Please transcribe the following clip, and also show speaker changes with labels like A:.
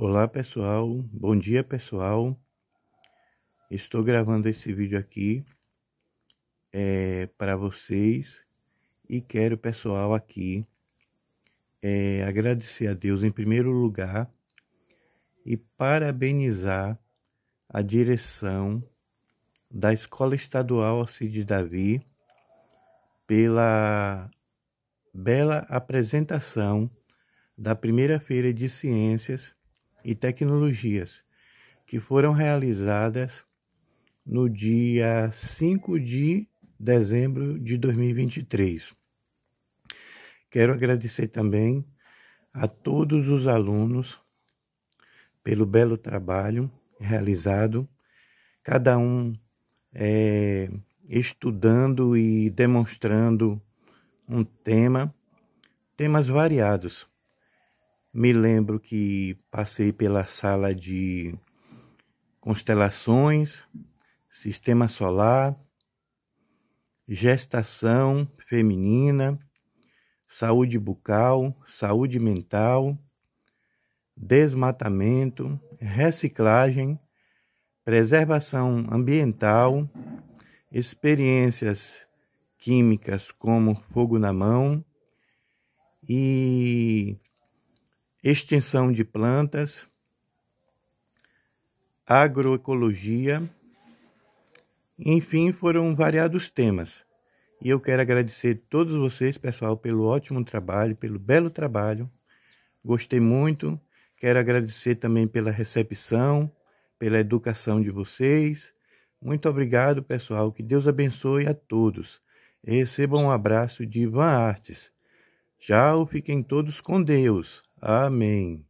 A: Olá pessoal, bom dia pessoal. Estou gravando esse vídeo aqui é, para vocês e quero pessoal aqui é, agradecer a Deus em primeiro lugar e parabenizar a direção da Escola Estadual Alcides Davi pela bela apresentação da primeira feira de ciências e tecnologias, que foram realizadas no dia 5 de dezembro de 2023. Quero agradecer também a todos os alunos pelo belo trabalho realizado, cada um é, estudando e demonstrando um tema, temas variados me lembro que passei pela sala de constelações, sistema solar, gestação feminina, saúde bucal, saúde mental, desmatamento, reciclagem, preservação ambiental, experiências químicas como fogo na mão e extinção de plantas, agroecologia, enfim, foram variados temas. E eu quero agradecer a todos vocês, pessoal, pelo ótimo trabalho, pelo belo trabalho. Gostei muito. Quero agradecer também pela recepção, pela educação de vocês. Muito obrigado, pessoal. Que Deus abençoe a todos. recebam um abraço de Ivan Artes. Tchau, fiquem todos com Deus. Amém.